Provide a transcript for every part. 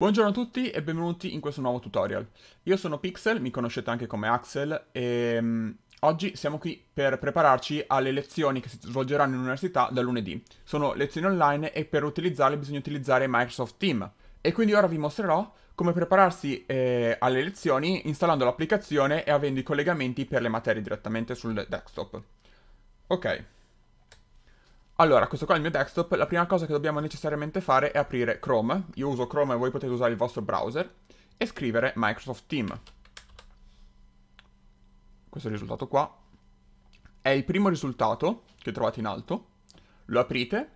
Buongiorno a tutti e benvenuti in questo nuovo tutorial. Io sono Pixel, mi conoscete anche come Axel e um, oggi siamo qui per prepararci alle lezioni che si svolgeranno in università da lunedì. Sono lezioni online e per utilizzarle bisogna utilizzare Microsoft Team. E quindi ora vi mostrerò come prepararsi eh, alle lezioni installando l'applicazione e avendo i collegamenti per le materie direttamente sul desktop. Ok. Allora, questo qua è il mio desktop, la prima cosa che dobbiamo necessariamente fare è aprire Chrome, io uso Chrome e voi potete usare il vostro browser, e scrivere Microsoft Team. Questo risultato qua è il primo risultato che trovate in alto, lo aprite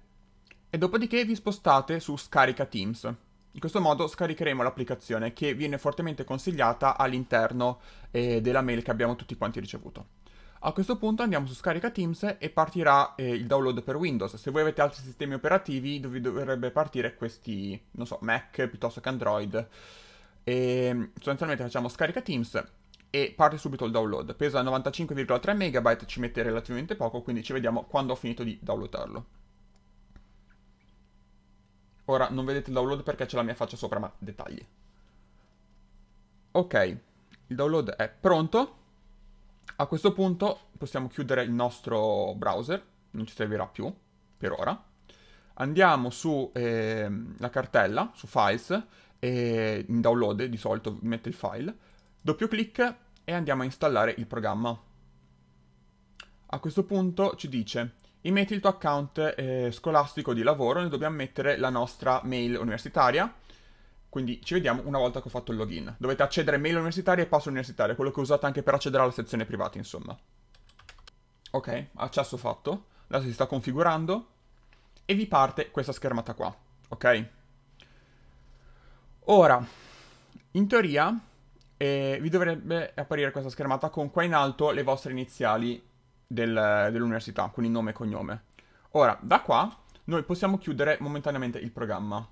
e dopodiché vi spostate su Scarica Teams. In questo modo scaricheremo l'applicazione che viene fortemente consigliata all'interno eh, della mail che abbiamo tutti quanti ricevuto. A questo punto andiamo su scarica Teams e partirà eh, il download per Windows. Se voi avete altri sistemi operativi dov- dovrebbe partire questi, non so, Mac piuttosto che Android. E, ehm, sostanzialmente facciamo scarica Teams e parte subito il download. Pesa 95,3 MB, ci mette relativamente poco, quindi ci vediamo quando ho finito di downloadarlo. Ora non vedete il download perché c'è la mia faccia sopra, ma dettagli. Ok, il download è pronto a questo punto possiamo chiudere il nostro browser, non ci servirà più per ora. Andiamo sulla ehm, eh, cartella, su Files, e in download di solito mette il file, doppio clic e andiamo a installare il programma. A questo punto ci dice immetti il tuo account eh, scolastico di lavoro, noi dobbiamo mettere la nostra mail universitaria quindi ci vediamo una volta che ho fatto il login. Dovete accedere mail universitaria e password universitaria, quello che usate anche per accedere alla sezione privata, insomma. Ok, accesso fatto. Adesso si sta configurando e vi parte questa schermata qua, ok? Ora, in teoria eh, vi dovrebbe apparire questa schermata con qua in alto le vostre iniziali del, dell'università, quindi nome e cognome. Ora, da qua noi possiamo chiudere momentaneamente il programma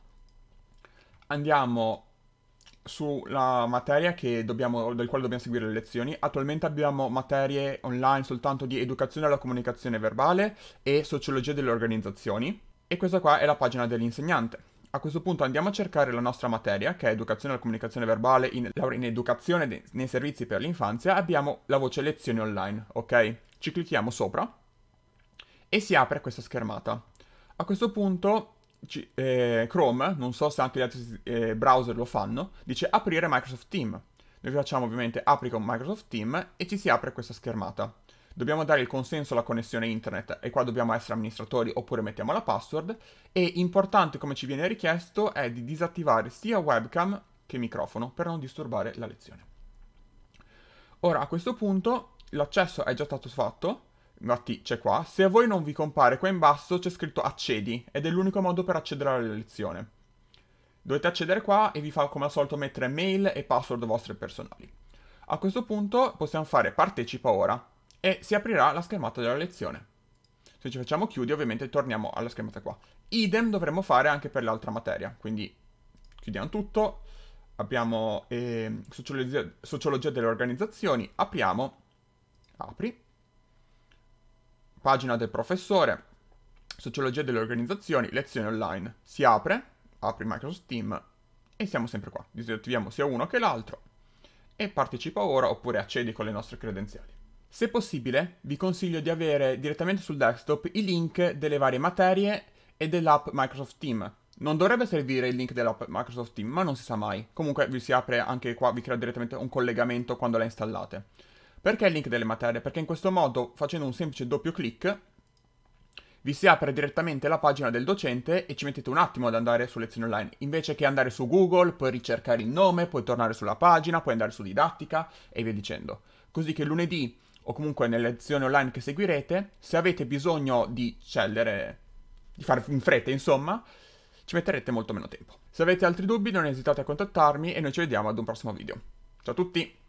andiamo sulla materia dobbiamo, del quale dobbiamo seguire le lezioni. Attualmente abbiamo materie online soltanto di educazione alla comunicazione verbale e sociologia delle organizzazioni. E questa qua è la pagina dell'insegnante. A questo punto andiamo a cercare la nostra materia, che è Educazione alla Comunicazione Verbale in, in Educazione de, nei Servizi per l'Infanzia. Abbiamo la voce Lezioni online, ok? Ci clicchiamo sopra e si apre questa schermata. A questo punto c- eh, Chrome, non so se anche gli altri eh, browser lo fanno, dice aprire Microsoft Team. Noi facciamo ovviamente apri con Microsoft Team e ci si apre questa schermata. Dobbiamo dare il consenso alla connessione internet e qua dobbiamo essere amministratori oppure mettiamo la password e importante come ci viene richiesto è di disattivare sia webcam che microfono per non disturbare la lezione. Ora a questo punto l'accesso è già stato fatto, infatti c'è qua, se a voi non vi compare qua in basso c'è scritto accedi ed è l'unico modo per accedere alla lezione. Dovete accedere qua e vi fa come al solito mettere mail e password vostre personali. A questo punto possiamo fare partecipa ora e si aprirà la schermata della lezione. Se ci facciamo chiudi ovviamente torniamo alla schermata qua. Idem dovremmo fare anche per l'altra materia, quindi chiudiamo tutto, abbiamo eh, sociologia, sociologia delle organizzazioni, apriamo, apri, pagina del professore, sociologia delle organizzazioni, lezioni online. Si apre, apri Microsoft Team e siamo sempre qua. Disattiviamo sia uno che l'altro e partecipa ora oppure accedi con le nostre credenziali. Se possibile, vi consiglio di avere direttamente sul desktop i link delle varie materie e dell'app Microsoft Team. Non dovrebbe servire il link dell'app Microsoft Team, ma non si sa mai. Comunque vi si apre anche qua, vi crea direttamente un collegamento quando la installate. Perché il link delle materie? Perché in questo modo, facendo un semplice doppio clic, vi si apre direttamente la pagina del docente e ci mettete un attimo ad andare su lezioni online. Invece che andare su Google, puoi ricercare il nome, puoi tornare sulla pagina, puoi andare su didattica e via dicendo. Così che lunedì o comunque nelle lezioni online che seguirete, se avete bisogno di cellere, di fare in fretta insomma, ci metterete molto meno tempo. Se avete altri dubbi non esitate a contattarmi e noi ci vediamo ad un prossimo video. Ciao a tutti!